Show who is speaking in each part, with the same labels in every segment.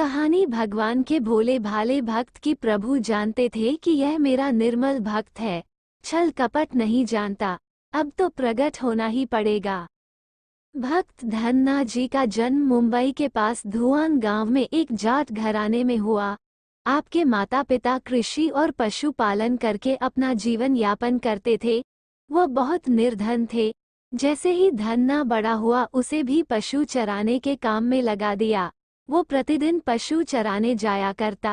Speaker 1: कहानी भगवान के भोले भाले भक्त की प्रभु जानते थे कि यह मेरा निर्मल भक्त है छल कपट नहीं जानता अब तो प्रकट होना ही पड़ेगा भक्त धन्ना जी का जन्म मुंबई के पास धुआन गांव में एक जाट घराने में हुआ आपके माता पिता कृषि और पशुपालन करके अपना जीवन यापन करते थे वो बहुत निर्धन थे जैसे ही धन्ना बड़ा हुआ उसे भी पशु चराने के काम में लगा दिया वो प्रतिदिन पशु चराने जाया करता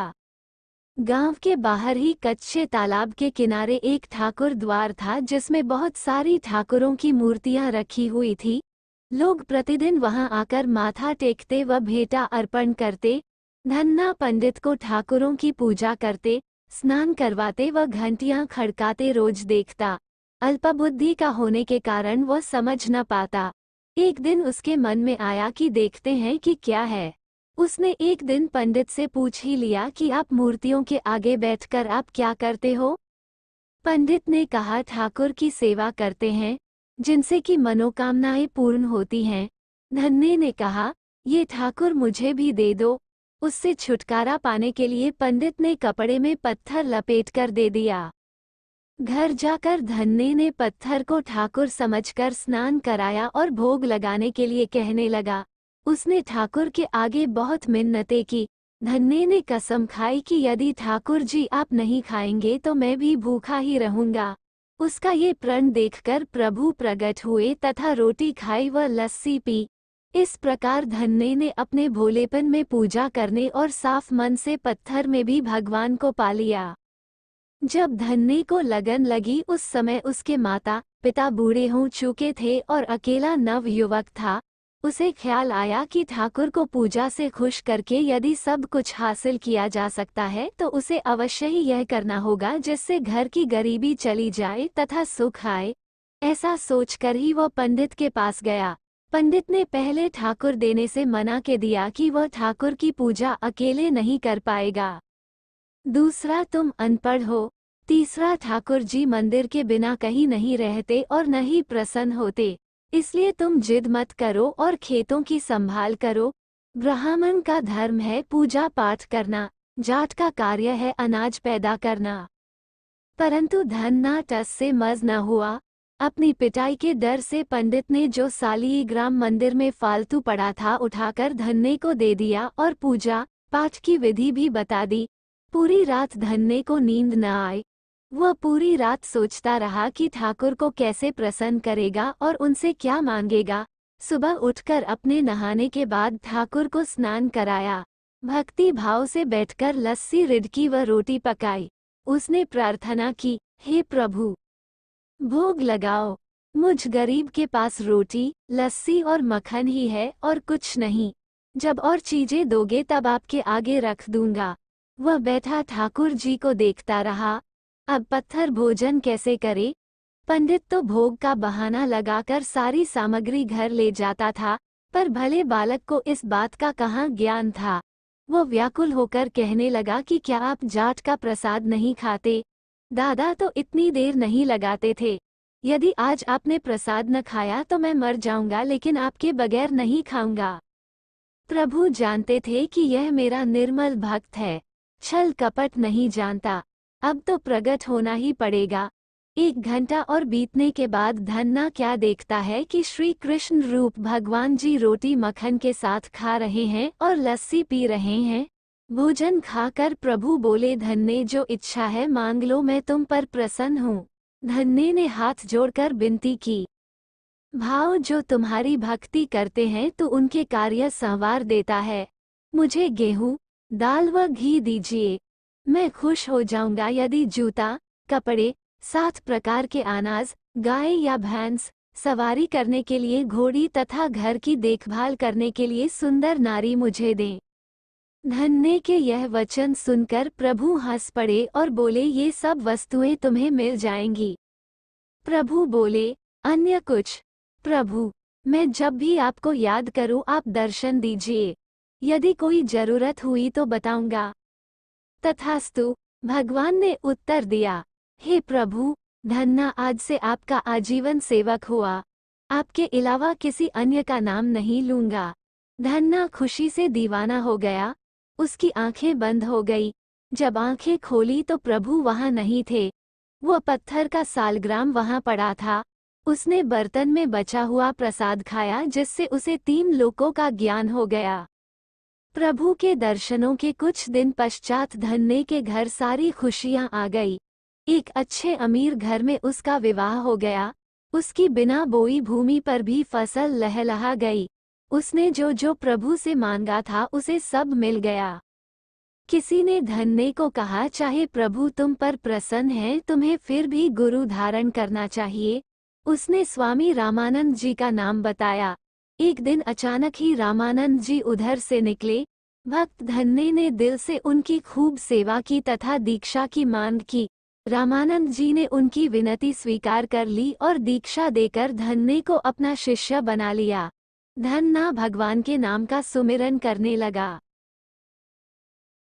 Speaker 1: गांव के बाहर ही कच्चे तालाब के किनारे एक ठाकुर द्वार था जिसमें बहुत सारी ठाकुरों की मूर्तियां रखी हुई थी लोग प्रतिदिन वहां आकर माथा टेकते व भेटा अर्पण करते धन्ना पंडित को ठाकुरों की पूजा करते स्नान करवाते व घंटियां खड़काते रोज देखता अल्पबुद्धि का होने के कारण वह समझ न पाता एक दिन उसके मन में आया कि देखते हैं कि क्या है उसने एक दिन पंडित से पूछ ही लिया कि आप मूर्तियों के आगे बैठकर आप क्या करते हो पंडित ने कहा ठाकुर की सेवा करते हैं जिनसे कि मनोकामनाएं पूर्ण होती हैं धन्ने ने कहा ये ठाकुर मुझे भी दे दो उससे छुटकारा पाने के लिए पंडित ने कपड़े में पत्थर लपेटकर दे दिया घर जाकर धन्ने ने पत्थर को ठाकुर समझकर स्नान कराया और भोग लगाने के लिए कहने लगा उसने ठाकुर के आगे बहुत मिन्नतें की धन्ने ने कसम खाई कि यदि ठाकुर जी आप नहीं खाएंगे तो मैं भी भूखा ही रहूंगा उसका ये प्रण देखकर प्रभु प्रकट हुए तथा रोटी खाई व लस्सी पी इस प्रकार धन्ने ने अपने भोलेपन में पूजा करने और साफ मन से पत्थर में भी भगवान को पा लिया जब धन्ने को लगन लगी उस समय उसके माता पिता बूढ़े हो चुके थे और अकेला नव युवक था उसे ख्याल आया कि ठाकुर को पूजा से खुश करके यदि सब कुछ हासिल किया जा सकता है तो उसे अवश्य ही यह करना होगा जिससे घर की गरीबी चली जाए तथा सुख आए ऐसा सोचकर ही वह पंडित के पास गया पंडित ने पहले ठाकुर देने से मना के दिया कि वह ठाकुर की पूजा अकेले नहीं कर पाएगा दूसरा तुम अनपढ़ हो तीसरा ठाकुर जी मंदिर के बिना कहीं नहीं रहते और न ही प्रसन्न होते इसलिए तुम जिद मत करो और खेतों की संभाल करो ब्राह्मण का धर्म है पूजा पाठ करना जाट का कार्य है अनाज पैदा करना परंतु धन ना टस से मज न हुआ अपनी पिटाई के डर से पंडित ने जो साली ग्राम मंदिर में फालतू पड़ा था उठाकर धन्ने को दे दिया और पूजा पाठ की विधि भी बता दी पूरी रात धन्ने को नींद न आई वह पूरी रात सोचता रहा कि ठाकुर को कैसे प्रसन्न करेगा और उनसे क्या मांगेगा सुबह उठकर अपने नहाने के बाद ठाकुर को स्नान कराया भक्ति भाव से बैठकर लस्सी रिडकी व रोटी पकाई उसने प्रार्थना की हे प्रभु भोग लगाओ मुझ गरीब के पास रोटी लस्सी और मक्खन ही है और कुछ नहीं जब और चीजें दोगे तब आपके आगे रख दूंगा वह बैठा ठाकुर जी को देखता रहा अब पत्थर भोजन कैसे करे पंडित तो भोग का बहाना लगाकर सारी सामग्री घर ले जाता था पर भले बालक को इस बात का कहाँ ज्ञान था वो व्याकुल होकर कहने लगा कि क्या आप जाट का प्रसाद नहीं खाते दादा तो इतनी देर नहीं लगाते थे यदि आज आपने प्रसाद न खाया तो मैं मर जाऊंगा लेकिन आपके बगैर नहीं खाऊंगा प्रभु जानते थे कि यह मेरा निर्मल भक्त है छल कपट नहीं जानता अब तो प्रकट होना ही पड़ेगा एक घंटा और बीतने के बाद धन्ना क्या देखता है कि श्री कृष्ण रूप भगवान जी रोटी मक्खन के साथ खा रहे हैं और लस्सी पी रहे हैं भोजन खाकर प्रभु बोले धन्ने जो इच्छा है मांग लो मैं तुम पर प्रसन्न हूँ धन्ने ने हाथ जोड़कर विनती की भाव जो तुम्हारी भक्ति करते हैं तो उनके कार्य संवार देता है मुझे गेहूँ दाल व घी दीजिए मैं खुश हो जाऊंगा यदि जूता कपड़े सात प्रकार के अनाज गाय या भैंस सवारी करने के लिए घोड़ी तथा घर की देखभाल करने के लिए सुंदर नारी मुझे दें धन्य के यह वचन सुनकर प्रभु हंस पड़े और बोले ये सब वस्तुएं तुम्हें मिल जाएंगी प्रभु बोले अन्य कुछ प्रभु मैं जब भी आपको याद करूं आप दर्शन दीजिए यदि कोई जरूरत हुई तो बताऊंगा तथास्तु भगवान ने उत्तर दिया हे प्रभु धन्ना आज से आपका आजीवन सेवक हुआ आपके अलावा किसी अन्य का नाम नहीं लूंगा धन्ना खुशी से दीवाना हो गया उसकी आंखें बंद हो गई जब आंखें खोली तो प्रभु वहां नहीं थे वो पत्थर का सालग्राम वहां पड़ा था उसने बर्तन में बचा हुआ प्रसाद खाया जिससे उसे तीन लोकों का ज्ञान हो गया प्रभु के दर्शनों के कुछ दिन पश्चात धन्ने के घर सारी खुशियां आ गई एक अच्छे अमीर घर में उसका विवाह हो गया उसकी बिना बोई भूमि पर भी फसल लहलहा गई उसने जो जो प्रभु से मांगा था उसे सब मिल गया किसी ने धन्ने को कहा चाहे प्रभु तुम पर प्रसन्न है तुम्हें फिर भी गुरु धारण करना चाहिए उसने स्वामी रामानंद जी का नाम बताया एक दिन अचानक ही रामानंद जी उधर से निकले भक्त धन्ने ने दिल से उनकी खूब सेवा की तथा दीक्षा की मांग की रामानंद जी ने उनकी विनती स्वीकार कर ली और दीक्षा देकर धन्ने को अपना शिष्य बना लिया धन्ना भगवान के नाम का सुमिरन करने लगा